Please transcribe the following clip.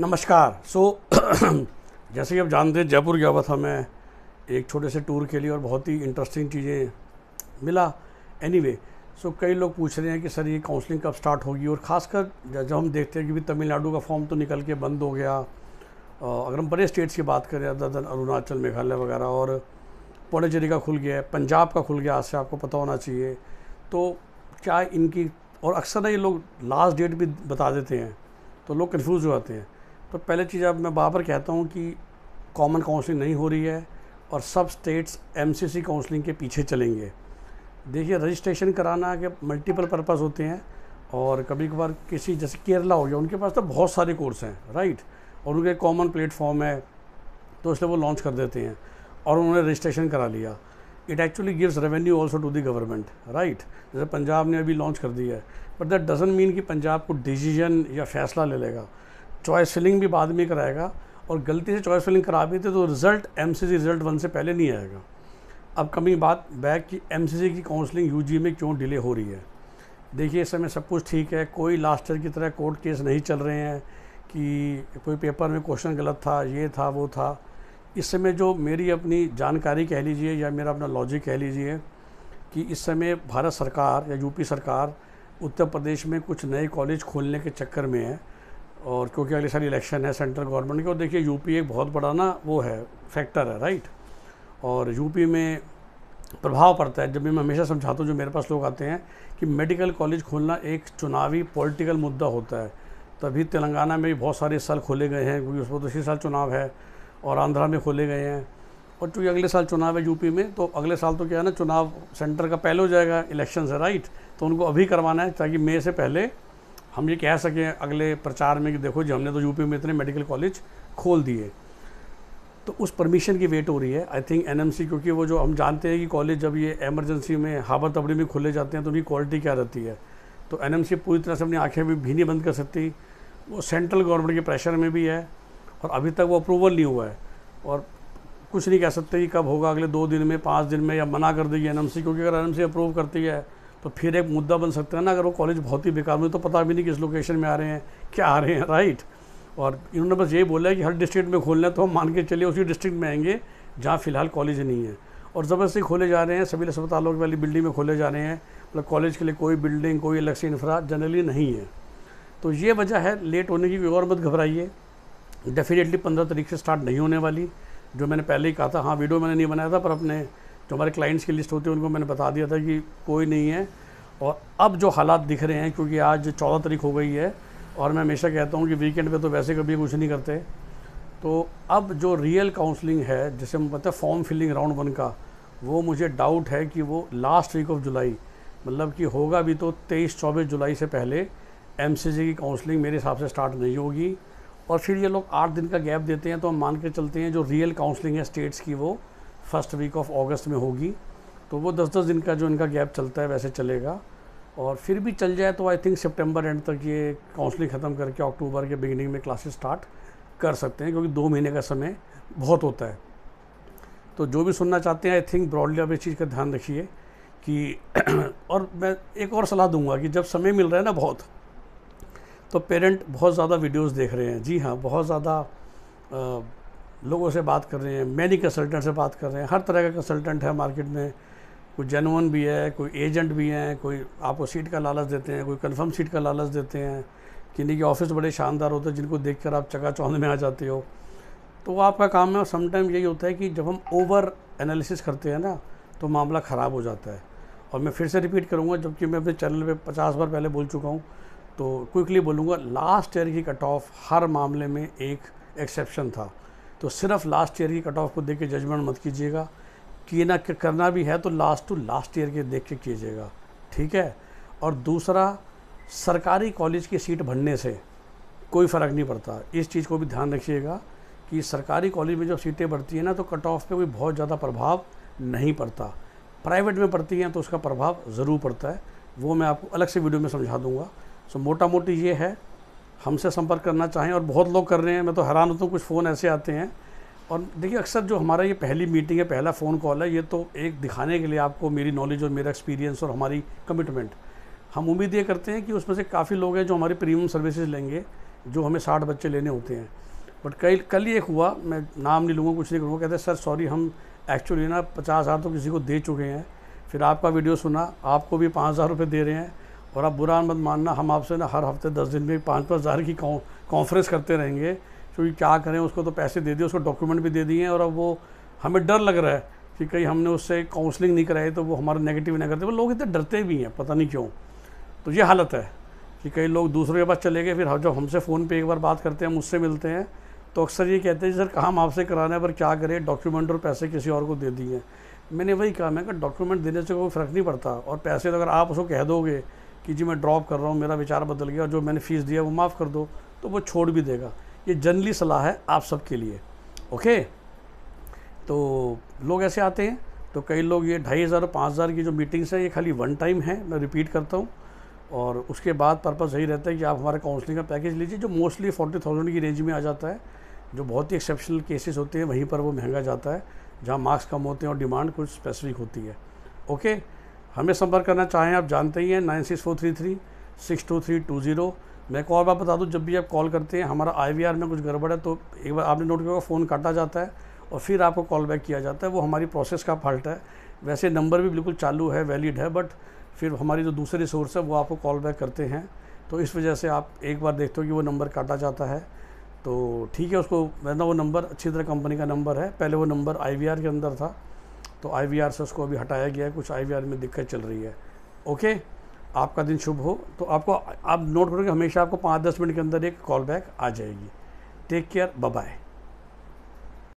नमस्कार सो so, जैसे कि आप जानते हैं जयपुर गया हुआ था मैं एक छोटे से टूर के लिए और बहुत ही इंटरेस्टिंग चीज़ें मिला एनी anyway, सो so, कई लोग पूछ रहे हैं कि सर ये काउंसलिंग कब स्टार्ट होगी और ख़ासकर जब हम देखते हैं कि तमिलनाडु का फॉर्म तो निकल के बंद हो गया अगर हम बड़े स्टेट्स की बात करें अदर दन अरुणाचल मेघालय वगैरह और पौडेचेरी का खुल गया है पंजाब का खुल गया आज से आपको पता होना चाहिए तो क्या इनकी और अक्सर ना ये लोग लास्ट डेट भी बता देते हैं तो लोग कन्फ्यूज़ हो जाते हैं तो पहले चीज़ अब मैं बाबर कहता हूँ कि कॉमन काउंसलिंग नहीं हो रही है और सब स्टेट्स एमसीसी काउंसलिंग के पीछे चलेंगे देखिए रजिस्ट्रेशन कराना के मल्टीपल पर्पज़ होते हैं और कभी कभार किसी जैसे केरला हो गया उनके पास तो बहुत सारे कोर्स हैं राइट और उनके कॉमन प्लेटफॉर्म है तो इसलिए वो लॉन्च कर देते हैं और उन्होंने रजिस्ट्रेशन करा लिया it actually gives revenue also to the government right जैसे पंजाब ने अभी लॉन्च कर दिया है बट दैट डजेंट मीन कि पंजाब को डिसीजन या फैसला ले लेगा ले चॉइस फिलिंग भी बाद में कराएगा और गलती से चॉइस फिलिंग करा भी थे तो रिज़ल्ट एम रिज़ल्ट वन से पहले नहीं आएगा अब कमिंग बात बैक कि एम की काउंसलिंग यू में क्यों डिले हो रही है देखिए इस समय सब कुछ ठीक है कोई लास्ट ईयर की तरह कोर्ट केस नहीं चल रहे हैं कि कोई पेपर में क्वेश्चन गलत था ये था वो था इस समय जो मेरी अपनी जानकारी कह लीजिए या मेरा अपना लॉजिक कह लीजिए कि इस समय भारत सरकार या यूपी सरकार उत्तर प्रदेश में कुछ नए कॉलेज खोलने के चक्कर में है और क्योंकि अगले साल इलेक्शन है सेंट्रल गवर्नमेंट के और देखिए यूपी एक बहुत बड़ा ना वो है फैक्टर है राइट और यूपी में प्रभाव पड़ता है जब भी मैं हमेशा समझाता हूँ जो मेरे पास लोग आते हैं कि मेडिकल कॉलेज खोलना एक चुनावी पॉलिटिकल मुद्दा होता है तभी तेलंगाना में भी बहुत सारे इस साल खोले गए हैं क्योंकि उस पर दूसरी साल चुनाव है और आंध्रा में खोले गए हैं और चूँकि अगले साल चुनाव है यूपी में तो अगले साल तो क्या है ना चुनाव सेंटर का पहले हो जाएगा इलेक्शन से राइट तो उनको अभी करवाना है ताकि मई से पहले हम ये कह सकें अगले प्रचार में कि देखो जी हमने तो यूपी में इतने मेडिकल कॉलेज खोल दिए तो उस परमिशन की वेट हो रही है आई थिंक एनएमसी क्योंकि वो जो हम जानते हैं कि कॉलेज जब ये एमरजेंसी में हाबा तबड़ी में खोले जाते हैं तो उनकी क्वालिटी क्या रहती है तो एनएमसी पूरी तरह से अपनी आँखें भी नहीं बंद कर सकती वो सेंट्रल गवर्नमेंट के प्रेशर में भी है और अभी तक वो अप्रूवल नहीं हुआ है और कुछ नहीं कह सकते कि कब होगा अगले दो दिन में पाँच दिन में या मना कर देगी एन क्योंकि अगर एन अप्रूव करती है तो फिर एक मुद्दा बन सकता है ना अगर वो कॉलेज बहुत ही बेकार में तो पता भी नहीं किस लोकेशन में आ रहे हैं क्या आ रहे हैं राइट और इन्होंने बस यही बोला है कि हर डिस्ट्रिक्ट में खोलना है तो हम मान के चलिए उसी डिस्ट्रिक्ट में आएंगे जहाँ फ़िलहाल कॉलेज नहीं है और ज़बरदस्ती खोले जा रहे हैं सभी अस्पतालों वाली बिल्डिंग में खोले जा रहे हैं मतलब कॉलेज के लिए कोई बिल्डिंग कोई अलग से इंफ्रा जनरली नहीं है तो ये वजह है लेट होने की और मत घबराइए डेफिनेटली पंद्रह तारीख से स्टार्ट नहीं होने वाली जो मैंने पहले ही कहा था हाँ वीडियो मैंने नहीं बनाया था पर अपने जो हमारे क्लाइंट्स की लिस्ट होती है उनको मैंने बता दिया था कि कोई नहीं है और अब जो हालात दिख रहे हैं क्योंकि आज चौदह तारीख हो गई है और मैं हमेशा कहता हूँ कि वीकेंड पे तो वैसे कभी कुछ नहीं करते तो अब जो रियल काउंसलिंग है जिसे हम बताते हैं फॉर्म फिलिंग राउंड वन का वो मुझे डाउट है कि वो लास्ट वीक ऑफ जुलाई मतलब कि होगा भी तो तेईस चौबीस जुलाई से पहले एम की काउंसलिंग मेरे हिसाब से स्टार्ट नहीं होगी और फिर ये लोग आठ दिन का गैप देते हैं तो हम मान के चलते हैं जो रियल काउंसलिंग है स्टेट्स की वो फर्स्ट वीक ऑफ अगस्त में होगी तो वो दस दस दिन का जो इनका गैप चलता है वैसे चलेगा और फिर भी चल जाए तो आई थिंक सितंबर एंड तक ये काउंसलिंग ख़त्म करके अक्टूबर के बिगिनिंग में क्लासेस स्टार्ट कर सकते हैं क्योंकि दो महीने का समय बहुत होता है तो जो भी सुनना चाहते हैं आई थिंक ब्रॉडली आप इस चीज़ का ध्यान रखिए कि और मैं एक और सलाह दूंगा कि जब समय मिल रहा है ना बहुत तो पेरेंट बहुत ज़्यादा वीडियोस देख रहे हैं जी हाँ बहुत ज़्यादा लोगों से बात कर रहे हैं मैनी कंसल्टेंट से बात कर रहे हैं हर तरह का कंसल्टेंट है मार्केट में कोई जेनवन भी है कोई एजेंट भी हैं कोई आपको सीट का लालच देते हैं कोई कन्फर्म सीट का लालच देते हैं किन्हीं के ऑफिस बड़े शानदार होते हैं जिनको देख कर आप चकाचौंध में आ जाते हो तो वो आपका काम है और समटाइम यही होता है कि जब हम ओवर एनालिसिस करते हैं ना तो मामला ख़राब हो जाता है और मैं फिर से रिपीट करूँगा जबकि मैं अपने चैनल पे पचास बार पहले बोल चुका हूँ तो क्विकली बोलूँगा लास्ट ईयर की कट ऑफ हर मामले में एक एक्सेप्शन था तो सिर्फ लास्ट ईयर की कट ऑफ को देख के जजमेंट मत कीजिएगा किए ना करना भी है तो लास्ट टू लास्ट ईयर के देख के कीजिएगा ठीक है और दूसरा सरकारी कॉलेज की सीट भरने से कोई फ़र्क नहीं पड़ता इस चीज़ को भी ध्यान रखिएगा कि सरकारी कॉलेज में जब सीटें बढ़ती हैं ना तो कट ऑफ पे कोई बहुत ज़्यादा प्रभाव नहीं पड़ता प्राइवेट में पड़ती हैं तो उसका प्रभाव ज़रूर पड़ता है वो मैं आपको अलग से वीडियो में समझा दूँगा सो मोटा मोटी ये है हमसे संपर्क करना चाहें और बहुत लोग कर रहे हैं मैं तो हैरान होता हूँ कुछ फ़ोन ऐसे आते हैं और देखिए अक्सर जो हमारा ये पहली मीटिंग है पहला फ़ोन कॉल है ये तो एक दिखाने के लिए आपको मेरी नॉलेज और मेरा एक्सपीरियंस और हमारी कमिटमेंट हम उम्मीद ये करते हैं कि उसमें से काफ़ी लोग हैं जो हमारी प्रीमियम सर्विसेज लेंगे जो हमें साठ बच्चे लेने होते हैं बट कई कल ही एक हुआ मैं नाम नहीं लूँगा कुछ नहीं करूँगा कहते सर सॉरी हम एक्चुअली ना पचास हज़ार तो किसी को दे चुके हैं फिर आपका वीडियो सुना आपको भी पाँच हज़ार रुपये दे रहे हैं और आप बुरा मत मानना हम आपसे ना हर हफ्ते दस दिन में पाँच पाँच हज़ार की कॉन्फ्रेंस करते रहेंगे क्योंकि क्या करें उसको तो पैसे दे दिए उसको डॉक्यूमेंट भी दे दिए और अब वो हमें डर लग रहा है कि कहीं हमने उससे काउंसलिंग नहीं कराई तो वो हमारा नेगेटिव नहीं करते वो लोग इतने डरते भी हैं पता नहीं क्यों तो ये हालत है कि कई लोग दूसरों के पास चले गए फिर जब हमसे फ़ोन पे एक बार बात करते हैं हम उससे मिलते हैं तो अक्सर ये कहते हैं सर काम आपसे कराना है पर क्या करें डॉक्यूमेंट और पैसे किसी और को दे दिए मैंने वही कहा मैं कहा डॉक्यूमेंट देने से कोई फ़र्क नहीं पड़ता और पैसे तो अगर आप उसको कह दोगे कि जी मैं ड्रॉप कर रहा हूँ मेरा विचार बदल गया और जो मैंने फ़ीस दिया वो माफ़ कर दो तो वो छोड़ भी देगा ये जनरली सलाह है आप सब के लिए ओके तो लोग ऐसे आते हैं तो कई लोग ये ढाई हज़ार पाँच हज़ार की जो मीटिंग्स हैं ये खाली वन टाइम है मैं रिपीट करता हूँ और उसके बाद पर्पज़ यही रहता है कि आप हमारे काउंसलिंग का पैकेज लीजिए जो मोस्टली फोर्टी थाउजेंड की रेंज में आ जाता है जो बहुत ही एक्सेप्शनल केसेस होते हैं वहीं पर वो महंगा जाता है जहाँ मार्क्स कम होते हैं और डिमांड कुछ स्पेसिफिक होती है ओके हमें संपर्क करना चाहें आप जानते ही हैं nine six four three three six two three two zero मैं एक और बात बता दूं जब भी आप कॉल करते हैं हमारा आई में कुछ गड़बड़ है तो एक बार आपने नोट किया फ़ोन काटा जाता है और फिर आपको कॉल बैक किया जाता है वो हमारी प्रोसेस का फॉल्ट है वैसे नंबर भी बिल्कुल चालू है वैलिड है बट फिर हमारी जो दूसरे रिसोर्स है वो आपको कॉल बैक करते हैं तो इस वजह से आप एक बार देखते हो कि वो नंबर काटा जाता है तो ठीक है उसको वैसा वो नंबर अच्छी तरह कंपनी का नंबर है पहले वो नंबर आई के अंदर था तो आई से उसको अभी हटाया गया है कुछ आई में दिक्कत चल रही है ओके आपका दिन शुभ हो तो आपको आप नोट करोगे हमेशा आपको पाँच दस मिनट के अंदर एक कॉल बैक आ जाएगी टेक केयर बाय